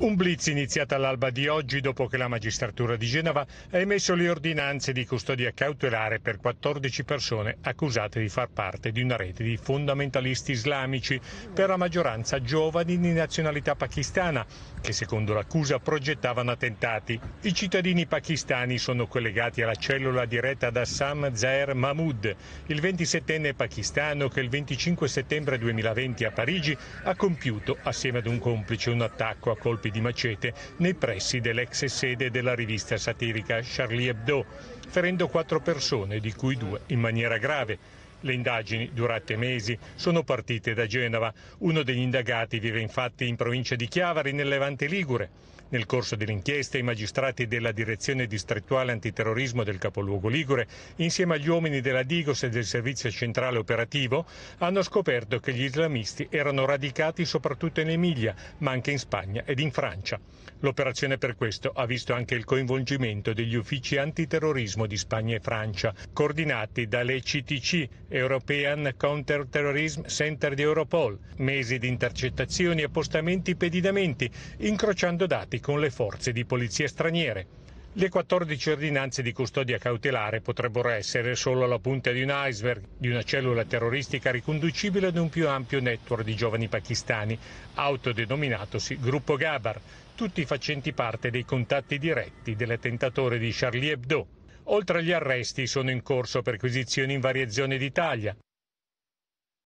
Un blitz iniziato all'alba di oggi dopo che la magistratura di Genova ha emesso le ordinanze di custodia cautelare per 14 persone accusate di far parte di una rete di fondamentalisti islamici, per la maggioranza giovani di nazionalità pakistana, che secondo l'accusa progettavano attentati. I cittadini pakistani sono collegati alla cellula diretta da Sam Zaer Mahmoud, il 27enne pakistano che il 25 settembre 2020 a Parigi ha compiuto assieme ad un complice un attacco a colpi colpi di macete nei pressi dell'ex sede della rivista satirica Charlie Hebdo, ferendo quattro persone, di cui due in maniera grave. Le indagini, durate mesi, sono partite da Genova. Uno degli indagati vive infatti in provincia di Chiavari, nel Levante Ligure. Nel corso dell'inchiesta i magistrati della Direzione Distrettuale Antiterrorismo del capoluogo Ligure, insieme agli uomini della Digos e del Servizio Centrale Operativo, hanno scoperto che gli islamisti erano radicati soprattutto in Emilia, ma anche in Spagna ed in Francia. L'operazione per questo ha visto anche il coinvolgimento degli uffici antiterrorismo di Spagna e Francia, coordinati dalle CTC, European Counterterrorism Center di Europol, mesi di intercettazioni, appostamenti, pedinamenti, incrociando dati con le forze di polizia straniere. Le 14 ordinanze di custodia cautelare potrebbero essere solo la punta di un iceberg di una cellula terroristica riconducibile ad un più ampio network di giovani pakistani, autodenominatosi Gruppo Gabar, tutti facenti parte dei contatti diretti dell'attentatore di Charlie Hebdo. Oltre agli arresti sono in corso perquisizioni in varie zone d'Italia.